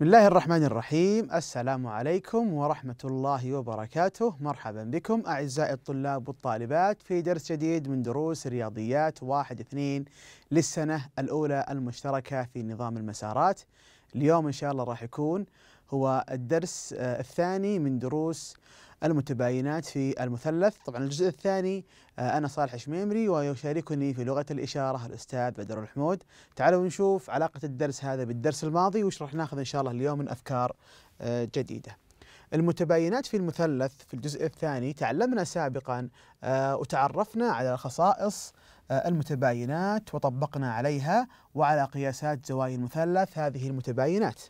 بسم الله الرحمن الرحيم السلام عليكم ورحمة الله وبركاته مرحبا بكم أعزائي الطلاب والطالبات في درس جديد من دروس رياضيات واحد اثنين للسنة الأولى المشتركة في نظام المسارات اليوم إن شاء الله راح يكون هو الدرس آه، الثاني من دروس المتباينات في المثلث طبعا الجزء الثاني آه، أنا صالح شميمري ويشاركني في لغة الإشارة الأستاذ بدر الحمود تعالوا نشوف علاقة الدرس هذا بالدرس الماضي وش راح ناخذ إن شاء الله اليوم من أفكار آه، جديدة المتباينات في المثلث في الجزء الثاني تعلمنا سابقا آه، وتعرفنا على خصائص المتباينات وطبقنا عليها وعلى قياسات زوايا المثلث هذه المتباينات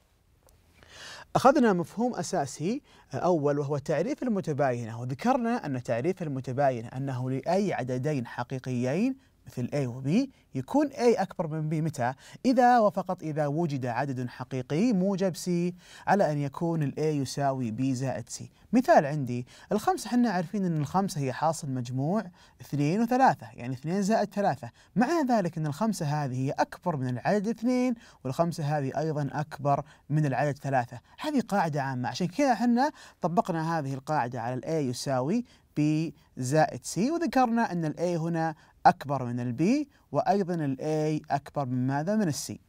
أخذنا مفهوم أساسي آه، أول وهو تعريف المتباينة وذكرنا أن تعريف المتباينة أنه لأي عددين حقيقيين مثل A و B يكون A أكبر من B متى؟ إذا وفقط إذا وجد عدد حقيقي موجب C على أن يكون الـ A يساوي B زائد C مثال عندي الخمسة حنا عارفين أن الخمسة هي حاصل مجموع 2 و 3 يعني 2 زائد 3 مع ذلك أن الخمسة هذه هي أكبر من العدد 2 والخمسة هذه أيضا أكبر من العدد 3 هذه قاعدة عامة عشان كذا حنا طبقنا هذه القاعدة على الـ A يساوي B زائد C وذكرنا أن الـ A هنا أكبر من البي وأيضا الأي أكبر من ماذا؟ من السي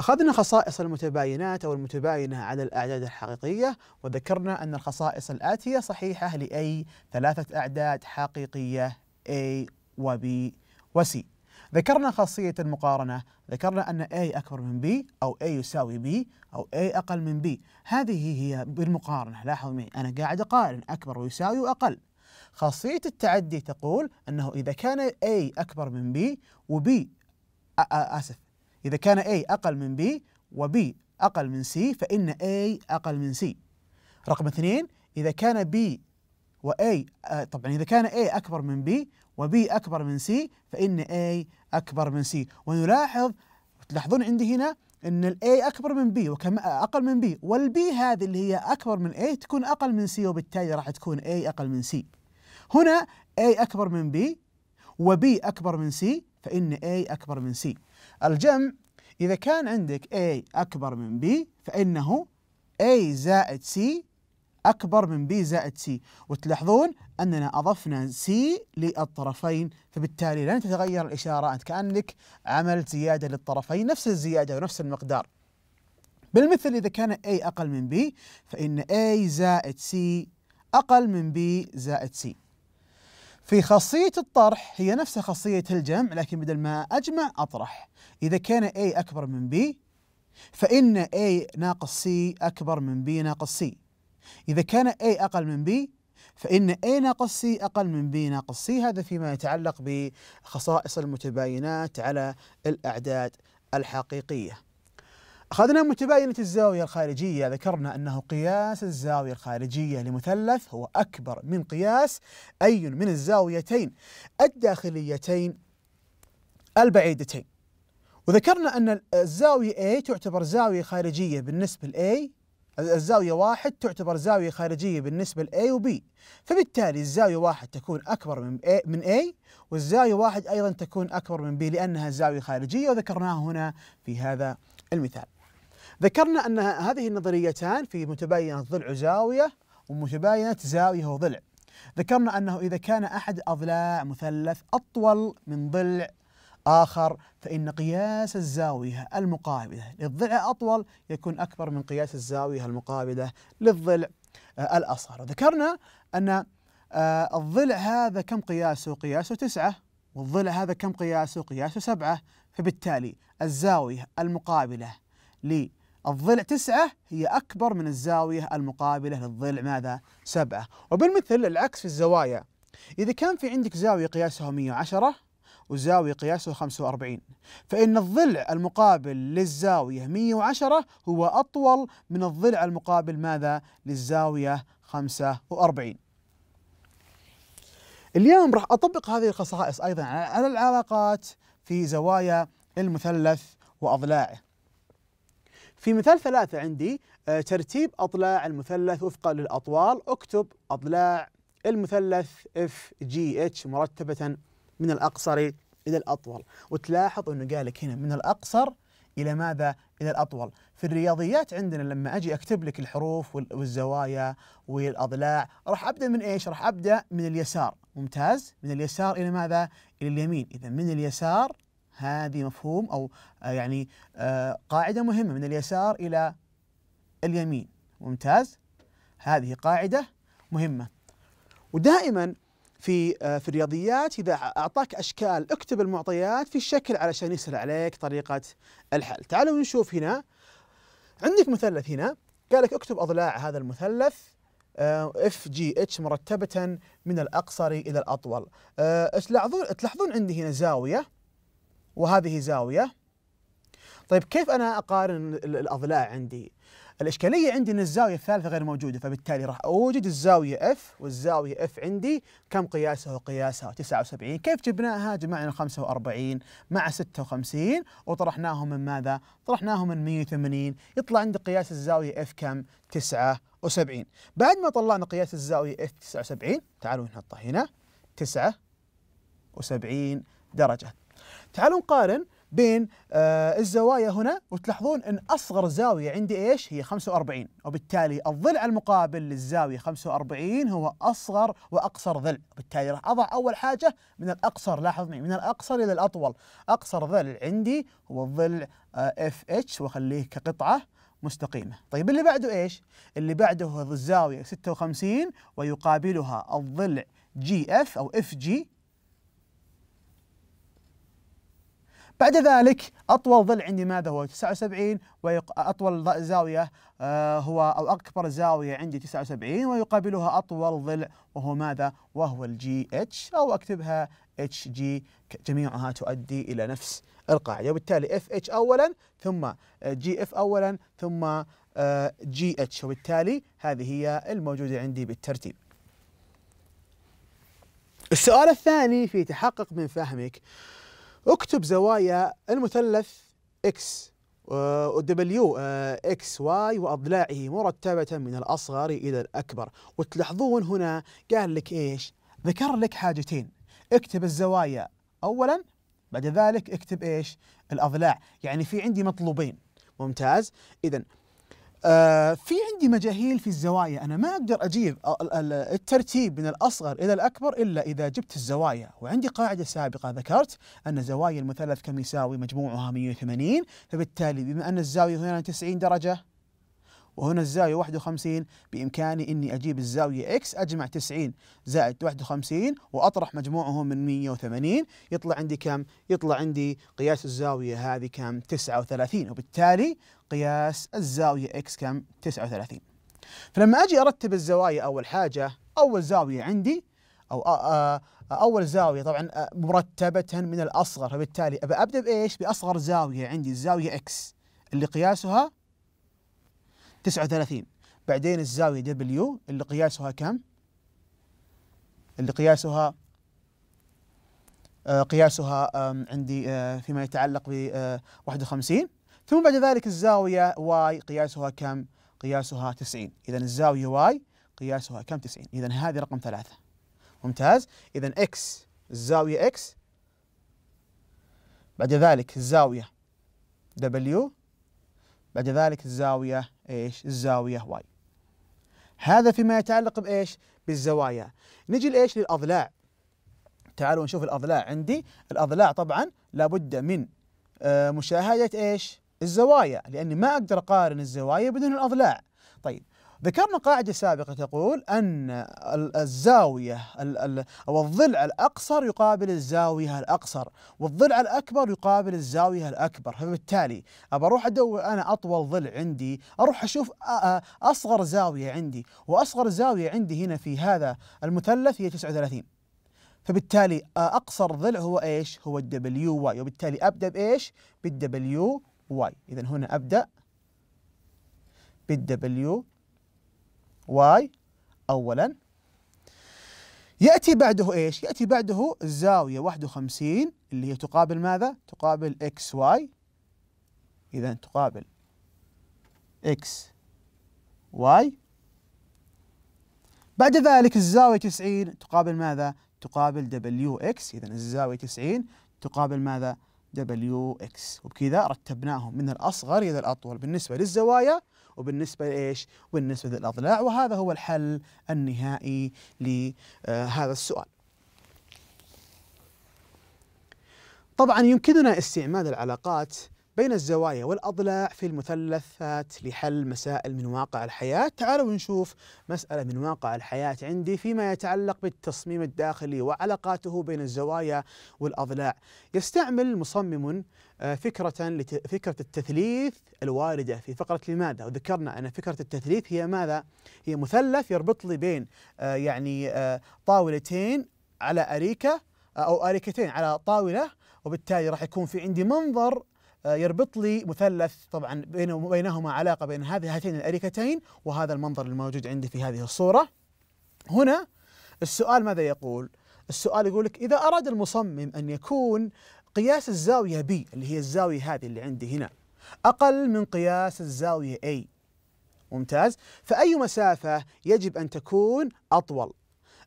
أخذنا خصائص المتباينات أو المتباينة على الأعداد الحقيقية وذكرنا أن الخصائص الآتية صحيحة لأي ثلاثة أعداد حقيقية A و B و C ذكرنا خاصية المقارنة ذكرنا أن A أكبر من B أو A يساوي B أو A أقل من B هذه هي بالمقارنة لاحظوا معي أنا قاعد أقارن أكبر ويساوي وأقل خاصية التعدي تقول أنه إذا كان A أكبر من B وB آسف إذا كان A أقل من B وB أقل من C فإن A أقل من C رقم اثنين إذا كان B A طبعا إذا كان A أكبر من B B أكبر من C فإن A أكبر من C ونلاحظ تلاحظون عندي هنا ان الاي اكبر من بي وكم اقل من بي والبي هذه اللي هي اكبر من اي تكون اقل من سي وبالتالي راح تكون اي اقل من سي هنا A أكبر من B وبي أكبر من C فإن A أكبر من C الجمع إذا كان عندك A أكبر من B فإنه A زائد C أكبر من B زائد C وتلاحظون أننا أضفنا C للطرفين فبالتالي لن تتغير الإشارة أنت كأنك عملت زيادة للطرفين نفس الزيادة ونفس المقدار بالمثل إذا كان A أقل من B فإن A زائد C أقل من B زائد C في خاصية الطرح هي نفس خاصية الجمع لكن بدل ما أجمع أطرح إذا كان A أكبر من B فإن A ناقص C أكبر من B ناقص C إذا كان A أقل من B فإن A ناقص C أقل من B ناقص C هذا فيما يتعلق بخصائص المتباينات على الأعداد الحقيقية أخذنا متباينة الزاوية الخارجية ذكرنا أنه قياس الزاوية الخارجية لمثلث هو أكبر من قياس أي من الزاويتين الداخليتين البعيدتين وذكرنا أن الزاوية A تعتبر زاوية خارجية بالنسبة ل A الزاوية واحد تعتبر زاوية خارجية بالنسبة ل A و B فبالتالي الزاوية واحد تكون أكبر من A, من A والزاوية واحد أيضا تكون أكبر من B لأنها زاوية خارجية وذكرناها هنا في هذا المثال ذكرنا أن هذه النظريتان في متباينة ضلع زاوية ومتباينة زاوية وضلع ذكرنا أنه إذا كان أحد أضلاع مثلث أطول من ضلع آخر فإن قياس الزاوية المقابلة للضلع أطول يكون أكبر من قياس الزاوية المقابلة للضلع آه، الأصغر ذكرنا أن آه، الضلع هذا كم قياسه؟ قياسه تسعة والضلع هذا كم قياسه؟ قياسه سبعة فبالتالي الزاوية المقابلة للضلع الضلع تسعة هي أكبر من الزاوية المقابلة للضلع ماذا؟ سبعة وبالمثل العكس في الزوايا إذا كان في عندك زاوية قياسها 110 وزاوية قياسها 45 فإن الضلع المقابل للزاوية 110 هو أطول من الضلع المقابل ماذا للزاوية 45 اليوم راح أطبق هذه الخصائص أيضا على العلاقات في زوايا المثلث وأضلاعه في مثال ثلاثة عندي آه، ترتيب أضلاع المثلث وفقا للأطوال اكتب أضلاع المثلث اف جي اتش مرتبة من الأقصر إلى الأطول وتلاحظ أنه قال لك هنا من الأقصر إلى ماذا؟ إلى الأطول في الرياضيات عندنا لما أجي أكتب لك الحروف والزوايا والأضلاع راح أبدأ من إيش؟ راح أبدأ من اليسار ممتاز؟ من اليسار إلى ماذا؟ إلى اليمين إذا من اليسار هذه مفهوم أو آه، يعني آه، قاعدة مهمة من اليسار إلى اليمين ممتاز هذه قاعدة مهمة ودائما في آه، في الرياضيات إذا أعطاك أشكال اكتب المعطيات في الشكل علشان يسهل عليك طريقة الحل تعالوا نشوف هنا عندك مثلث هنا قال لك اكتب أضلاع هذا المثلث اف جي اتش مرتبة من الأقصر إلى الأطول تلاحظون تلاحظون عندي هنا زاوية وهذه زاوية طيب كيف أنا أقارن الأضلاع عندي؟ الإشكالية عندي أن الزاوية الثالثة غير موجودة فبالتالي راح أوجد الزاوية F والزاوية F عندي كم قياسها وقياسها 79 كيف جبناها؟ جمعنا 45 مع 56 وطرحناهم من ماذا؟ طرحناهم من 180 يطلع عندي قياس الزاوية F كم؟ 79 بعد ما طلعنا قياس الزاوية F 79 تعالوا نحطها هنا 79 درجة تعالوا نقارن بين آه الزوايا هنا وتلاحظون ان اصغر زاويه عندي ايش؟ هي 45 وبالتالي الضلع المقابل للزاويه 45 هو اصغر واقصر ضلع، بالتالي راح اضع اول حاجه من الاقصر لاحظ معي من الاقصر الى الاطول، اقصر ضلع عندي هو الضلع اف آه اتش واخليه كقطعه مستقيمة طيب اللي بعده إيش؟ اللي بعده هو الزاوية 56 ويقابلها الظل جي اف أو اف جي بعد ذلك أطول ظل عندي ماذا هو 79 وأطول زاوية آه، هو أو أكبر زاوية عندي 79 ويقابلها أطول ظل وهو ماذا وهو الجي اتش أو أكتبها اتش جي جميعها تؤدي إلى نفس القاعدة وبالتالي اف اتش أولا ثم آه، جي اف أولا ثم آه، جي اتش وبالتالي هذه هي الموجودة عندي بالترتيب السؤال الثاني في تحقق من فهمك اكتب زوايا المثلث اكس ودبليو اكس واي واضلاعه مرتبه من الاصغر الى الاكبر وتلاحظون هنا قال لك ايش ذكر لك حاجتين اكتب الزوايا اولا بعد ذلك اكتب ايش الاضلاع يعني في عندي مطلوبين ممتاز اذا آه، في عندي مجاهيل في الزوايا أنا ما أقدر أجيب الترتيب من الأصغر إلى الأكبر إلا إذا جبت الزوايا وعندي قاعدة سابقة ذكرت أن زوايا المثلث كم يساوي مجموعها 180 فبالتالي بما أن الزاوية هنا 90 درجة وهنا الزاوية 51 بإمكاني إني أجيب الزاوية اكس أجمع 90 زائد 51 وأطرح مجموعهم من 180 يطلع عندي كم؟ يطلع عندي قياس الزاوية هذه كم؟ 39 وبالتالي قياس الزاوية X كم 39 فلما أجي أرتب الزوايا أول حاجة أول زاوية عندي أو أول زاوية طبعا مرتبة من الأصغر فبالتالي أبدأ بإيش بأصغر زاوية عندي الزاوية X اللي قياسها 39 بعدين الزاوية W اللي قياسها كم اللي قياسها قياسها عندي فيما يتعلق ب 51 ثم بعد ذلك الزاوية واي قياسها كم؟ قياسها 90 إذا الزاوية واي قياسها كم 90 إذا هذه رقم ثلاثة ممتاز إذا إكس الزاوية إكس بعد ذلك الزاوية دبليو بعد ذلك الزاوية إيش الزاوية واي هذا فيما يتعلق بإيش بالزوايا نجي لإيش للأضلاع تعالوا نشوف الأضلاع عندي الأضلاع طبعا لابد من آه، مشاهدة إيش الزوايا لأني ما أقدر أقارن الزوايا بدون الأضلاع طيب ذكرنا قاعدة سابقة تقول أن الزاوية أو الضلع الأقصر يقابل الزاوية الأقصر والضلع الأكبر يقابل الزاوية الأكبر فبالتالي أبى أروح أدور أنا أطول ضلع عندي أروح أشوف أصغر زاوية عندي وأصغر زاوية عندي هنا في هذا المثلث هي 39 فبالتالي أقصر ضلع هو إيش؟ هو الدبليو واي وبالتالي أبدأ بإيش؟ بالدبليو واي إذا هنا أبدأ بالدبليو واي أولا يأتي بعده إيش؟ يأتي بعده زاوية 51 اللي هي تقابل ماذا؟ تقابل إكس واي إذا تقابل إكس واي بعد ذلك الزاوية 90 تقابل ماذا؟ تقابل دبليو إكس إذا الزاوية 90 تقابل ماذا؟ دبليو اكس وبكذا رتبناهم من الأصغر إلى الأطول بالنسبة للزوايا وبالنسبة لإيش؟ وبالنسبة للأضلاع وهذا هو الحل النهائي لهذا السؤال طبعا يمكننا استعمال العلاقات بين الزوايا والأضلاع في المثلثات لحل مسائل من واقع الحياة تعالوا نشوف مسألة من واقع الحياة عندي فيما يتعلق بالتصميم الداخلي وعلاقاته بين الزوايا والأضلاع يستعمل مصمم آه، فكرة فكرة التثليث الواردة في فقرة لماذا وذكرنا أن فكرة التثليث هي ماذا؟ هي مثلث يربط لي بين آه، يعني آه، طاولتين على أريكة أو أريكتين على طاولة وبالتالي راح يكون في عندي منظر آه، يربط لي مثلث طبعا بينهما علاقة بين هذه هاتين الأريكتين وهذا المنظر الموجود عندي في هذه الصورة هنا السؤال ماذا يقول؟ السؤال يقول لك إذا أراد المصمم أن يكون قياس الزاوية B اللي هي الزاوية هذه اللي عندي هنا أقل من قياس الزاوية A ممتاز فأي مسافة يجب أن تكون أطول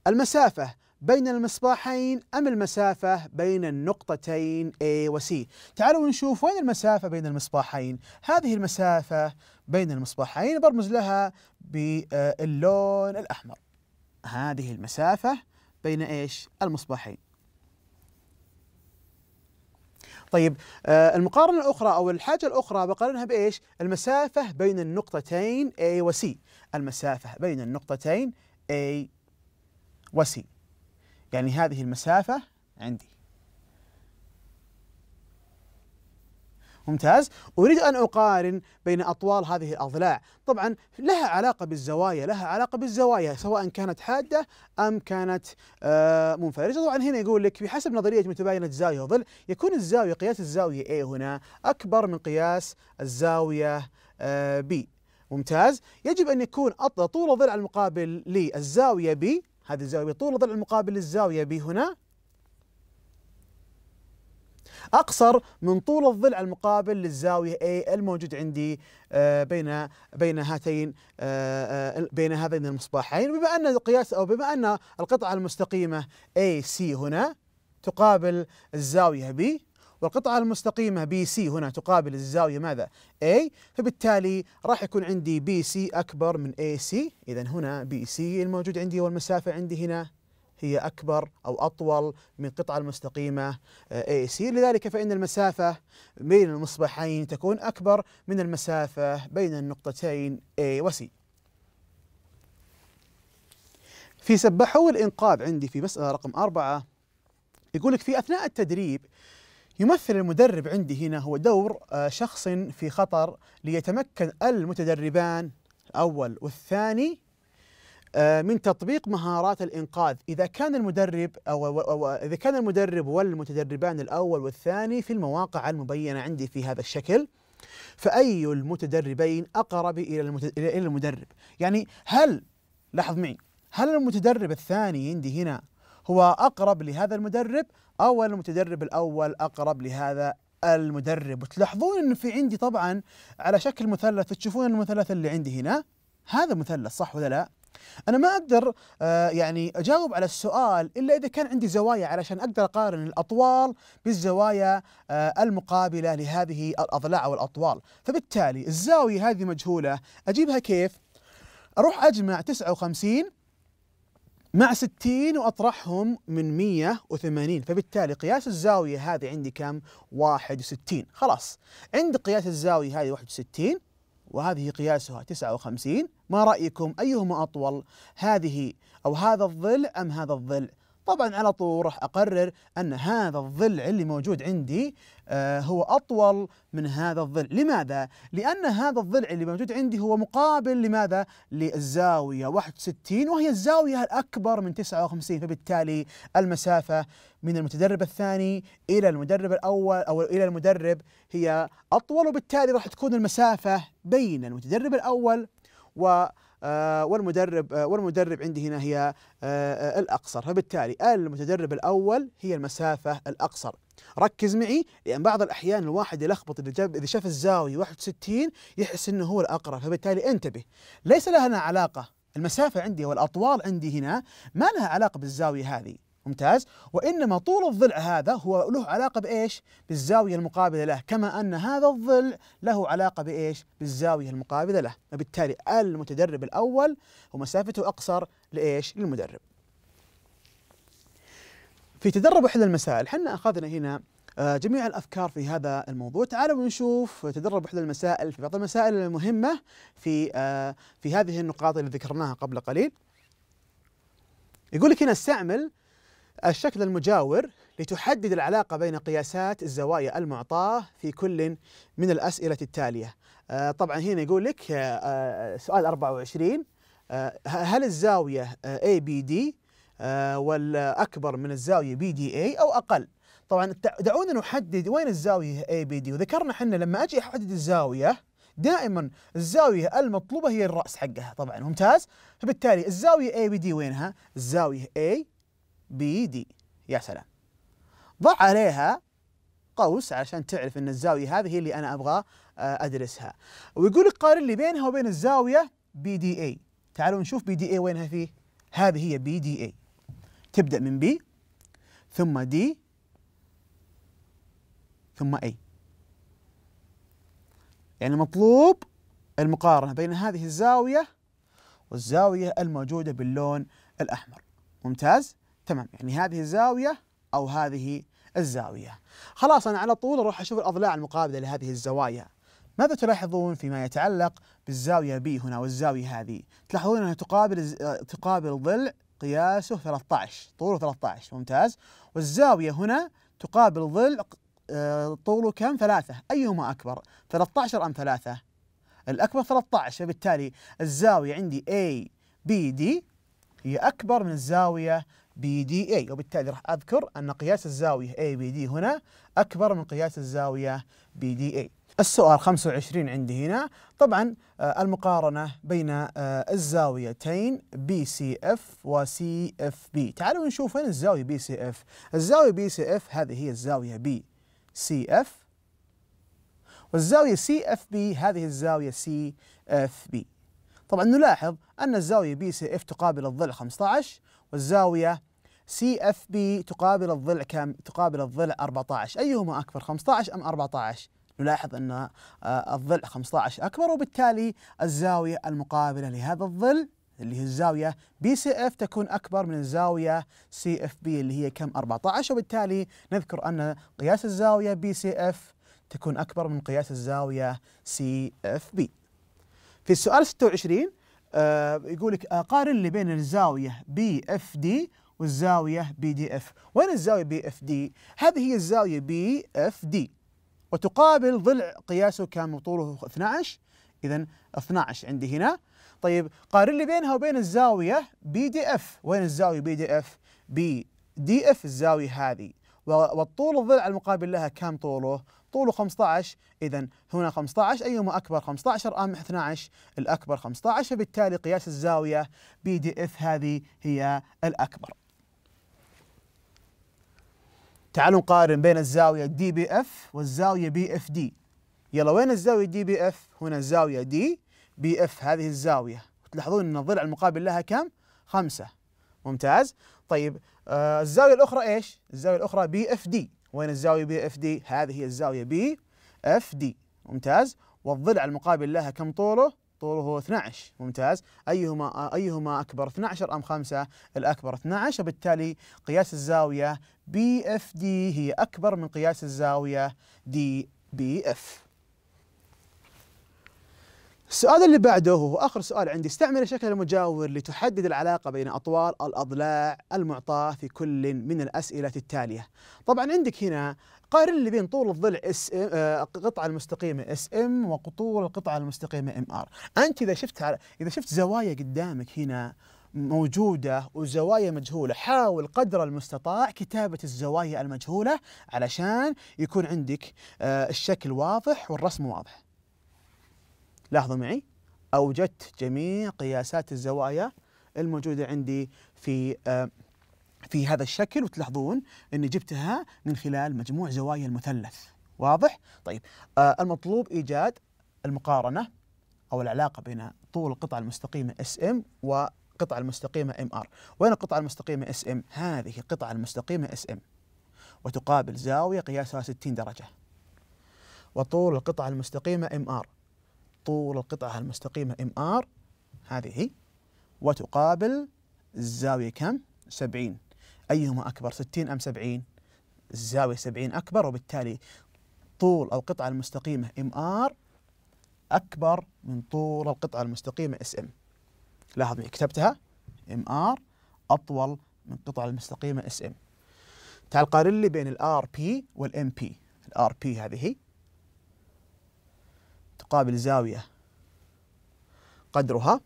المسافة بين المصباحين أم المسافة بين النقطتين A و C تعالوا نشوف وين المسافة بين المصباحين هذه المسافة بين المصباحين برمز لها باللون آه، الأحمر هذه المسافة بين إيش المصباحين طيب آه، المقارنة الأخرى أو الحاجة الأخرى بقارنها بإيش المسافة بين النقطتين A و C المسافة بين النقطتين A و C يعني هذه المسافة عندي ممتاز أريد أن أقارن بين أطوال هذه الأضلاع طبعا لها علاقة بالزوايا لها علاقة بالزوايا سواء كانت حادة أم كانت آه، منفرجة طبعا هنا يقول لك بحسب نظرية متباينة زاوية وظل يكون الزاوية قياس الزاوية A هنا أكبر من قياس الزاوية آه، B ممتاز يجب أن يكون طول الضلع المقابل للزاوية B هذه الزاوية طول ضلع المقابل للزاوية ب هنا أقصر من طول الضلع المقابل للزاوية A الموجود عندي آه، بين بين هاتين آه، آه، بين هذين المصباحين بما أن القياس أو بما أن القطعة المستقيمة AC هنا تقابل الزاوية B والقطعة المستقيمة بي سي هنا تقابل الزاوية ماذا؟ A فبالتالي راح يكون عندي بي سي أكبر من اي سي إذا هنا بي سي الموجود عندي والمسافة عندي هنا هي أكبر أو أطول من القطعة المستقيمة اي آه، سي لذلك فإن المسافة بين المصبحين تكون أكبر من المسافة بين النقطتين A و C في سبحوا الإنقاذ عندي في مسألة رقم أربعة يقول لك في أثناء التدريب يمثل المدرب عندي هنا هو دور آه، شخص في خطر ليتمكن المتدربان الأول والثاني آه، من تطبيق مهارات الإنقاذ إذا كان المدرب أو, إذا كان المدرب والمتدربان الأول والثاني في المواقع المبينة عندي في هذا الشكل فأي المتدربين أقرب إلى المدرب يعني هل لاحظ معي هل المتدرب الثاني عندي هنا هو أقرب لهذا المدرب او المتدرب الاول اقرب لهذا المدرب وتلاحظون انه في عندي طبعا على شكل مثلث تشوفون المثلث اللي عندي هنا هذا مثلث صح ولا لا؟ انا ما اقدر آه يعني اجاوب على السؤال الا اذا كان عندي زوايا علشان اقدر اقارن الاطوال بالزوايا آه المقابله لهذه الاضلاع او الاطوال، فبالتالي الزاويه هذه مجهوله اجيبها كيف؟ اروح اجمع 59 مع 60 وأطرحهم من 180 فبالتالي قياس الزاوية هذه عندي كم 61 خلاص عند قياس الزاوية هذه 61 وهذه قياسها 59 ما رأيكم أيهما أطول هذه أو هذا الظل أم هذا الظل طبعا على طول راح أقرر أن هذا الظل اللي موجود عندي آه، هو أطول من هذا الظل لماذا؟ لأن هذا الظل اللي موجود عندي هو مقابل لماذا؟ للزاوية 61 وهي الزاوية الأكبر من 59 فبالتالي المسافة من المتدرب الثاني إلى المدرب الأول أو إلى المدرب هي أطول وبالتالي راح تكون المسافة بين المتدرب الأول و آه، والمدرب آه، والمدرب عندي هنا هي آه، الأقصر فبالتالي المتدرب الأول هي المسافة الأقصر ركز معي لأن بعض الأحيان الواحد يلخبط إذا شاف الزاوية 61 يحس أنه هو الأقرب فبالتالي انتبه ليس لها علاقة المسافة عندي والأطوال عندي هنا ما لها علاقة بالزاوية هذه ممتاز وإنما طول الضلع هذا هو له علاقة بإيش بالزاوية المقابلة له كما أن هذا الضلع له علاقة بإيش بالزاوية المقابلة له وبالتالي المتدرب الأول ومسافته أقصر لإيش للمدرب في تدرب احد المسائل حنا أخذنا هنا آه، جميع الافكار في هذا الموضوع تعالوا نشوف تدرب احد المسائل في بعض المسائل المهمه في آه، في هذه النقاط اللي ذكرناها قبل قليل يقول لك هنا استعمل الشكل المجاور لتحدد العلاقة بين قياسات الزوايا المعطاة في كل من الأسئلة التالية آه، طبعا هنا يقول لك آه، آه، سؤال 24 هل الزاوية ABD والأكبر من الزاوية BDA أو أقل طبعا دعونا نحدد وين الزاوية ABD وذكرنا احنا لما أجي أحدد الزاوية دائما الزاوية المطلوبة هي الرأس حقها طبعا ممتاز فبالتالي الزاوية ABD وينها الزاوية A بيدي يا سلام ضع عليها قوس عشان تعرف ان الزاويه هذه هي اللي انا ابغى آه، ادرسها ويقول قارن لي بينها وبين الزاويه بي دي اي تعالوا نشوف بي دي اي وينها فيه هذه هي بي دي اي تبدا من بي ثم دي ثم اي يعني مطلوب المقارنه بين هذه الزاويه والزاويه الموجوده باللون الاحمر ممتاز تمام يعني هذه الزاوية أو هذه الزاوية خلاص أنا على طول أروح أشوف الأضلاع المقابلة لهذه الزوايا ماذا تلاحظون فيما يتعلق بالزاوية B هنا والزاوية هذه تلاحظون أنها تقابل آه، تقابل ضلع قياسه 13 طوله 13 ممتاز والزاوية هنا تقابل ضلع آه، طوله كم ثلاثة أيهما أكبر 13 أم ثلاثة الأكبر 13 فبالتالي الزاوية عندي A B D هي أكبر من الزاوية بي دي اي وبالتالي راح اذكر ان قياس الزاويه اي بي دي هنا اكبر من قياس الزاويه بي دي اي السؤال 25 عندي هنا طبعا آه، المقارنة بين آه، الزاويتين بي سي اف وسي اف بي تعالوا نشوف وين الزاوية بي سي اف الزاوية بي سي اف هذه هي الزاوية بي سي اف والزاوية سي اف بي هذه الزاوية سي اف بي طبعا نلاحظ أن الزاوية بي سي اف تقابل الضلع 15 والزاوية سي اف بي تقابل الضلع كم؟ تقابل الضلع 14 ايهما اكبر 15 ام 14 نلاحظ ان آه، الضلع 15 اكبر وبالتالي الزاويه المقابله لهذا الضلع اللي هي الزاوية بي سي اف تكون أكبر من الزاوية سي اف بي اللي هي كم 14 وبالتالي نذكر أن قياس الزاوية بي سي اف تكون أكبر من قياس الزاوية سي اف بي في السؤال 26 يقول لك قارن لي بين الزاوية بي اف دي والزاوية بي دي اف وين الزاوية بي اف دي؟ هذه هي الزاوية بي اف دي وتقابل ضلع قياسه كان طوله 12 إذا 12 عندي هنا طيب قارن لي بينها وبين الزاوية بي دي اف وين الزاوية بي دي اف؟ بي دي اف الزاوية هذه والطول الضلع المقابل لها كم طوله؟ طوله 15 إذا هنا 15 أيهما أكبر 15 أم 12 الأكبر 15 فبالتالي قياس الزاوية بي دي اف هذه هي الأكبر تعالوا نقارن بين الزاوية دي بي اف والزاوية بي اف دي يلا وين الزاوية دي بي اف؟ هنا الزاوية دي بي اف هذه الزاوية تلاحظون أن الضلع المقابل لها كم؟ خمسة ممتاز طيب آه الزاوية الأخرى إيش؟ الزاوية الأخرى بي اف دي وين الزاوية بي اف دي؟ هذه هي الزاوية بي اف دي ممتاز والضلع المقابل لها كم طوله؟ طوله 12 ممتاز أيهما أيهما أكبر 12 أم 5 الأكبر 12 وبالتالي قياس الزاوية بي اف دي هي أكبر من قياس الزاوية دي بي اف السؤال اللي بعده وهو آخر سؤال عندي استعمل الشكل المجاور لتحدد العلاقة بين أطوال الأضلاع المعطاة في كل من الأسئلة التالية طبعا عندك هنا قارن لي بين طول الضلع اس ام القطعه آه، المستقيمه اس ام وطول القطعه المستقيمه ام ار، انت اذا شفت اذا شفت زوايا قدامك هنا موجودة وزوايا مجهولة حاول قدر المستطاع كتابة الزوايا المجهولة علشان يكون عندك آه، الشكل واضح والرسم واضح لاحظوا معي أوجدت جميع قياسات الزوايا الموجودة عندي في آه، في هذا الشكل وتلاحظون أني جبتها من خلال مجموع زوايا المثلث واضح؟ طيب آه، المطلوب إيجاد المقارنة أو العلاقة بين طول القطعة المستقيمة SM و القطعة المستقيمة MR وين القطعة المستقيمة SM؟ هذه القطعة المستقيمة SM وتقابل زاوية قياسها 60 درجة وطول القطعة المستقيمة MR طول القطعة المستقيمة ام ار هذه هي وتقابل الزاوية كم؟ 70 أيهما أكبر 60 أم 70 الزاوية 70 أكبر وبالتالي طول القطعة المستقيمة ام ار أكبر من طول القطعة المستقيمة اس ام لاحظ كتبتها ام ار أطول من القطعة المستقيمة اس ام تعال قارن لي بين الار بي والام بي الار بي هذه تقابل زاوية قدرها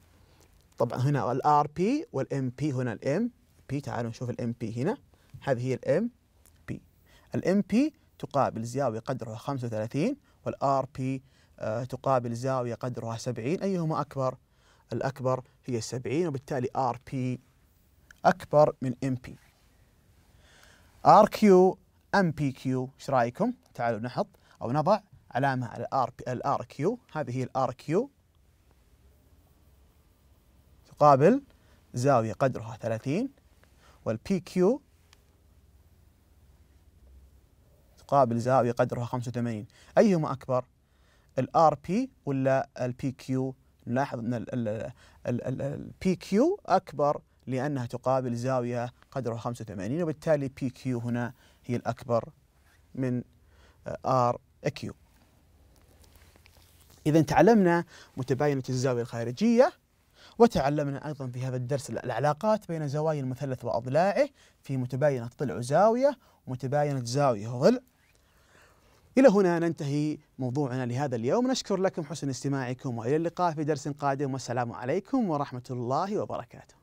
طبعا هنا الار بي والام بي هنا الام بي تعالوا نشوف الام بي هنا هذه هي الام بي الام بي تقابل زاوية قدرها 35 والار بي تقابل زاوية قدرها 70 أيهما أكبر؟ الأكبر هي 70 وبالتالي ار بي أكبر من ام بي ار كيو ام بي كيو ايش رايكم؟ تعالوا نحط او نضع علامة الار الار كيو هذه هي الار كيو تقابل زاوية قدرها 30 والبي كيو تقابل زاوية قدرها 85 أيهما أكبر؟ الار بي ولا البي كيو؟ نلاحظ أن البي كيو أكبر لأنها تقابل زاوية قدرها 85 وبالتالي بي كيو هنا هي الأكبر من ار آه، كيو إذا تعلمنا متباينة الزاوية الخارجية وتعلمنا أيضا في هذا الدرس العلاقات بين زوايا المثلث وأضلاعه في متباينة ضلع زاوية ومتباينة زاوية وضلع إلى هنا ننتهي موضوعنا لهذا اليوم نشكر لكم حسن استماعكم وإلى اللقاء في درس قادم والسلام عليكم ورحمة الله وبركاته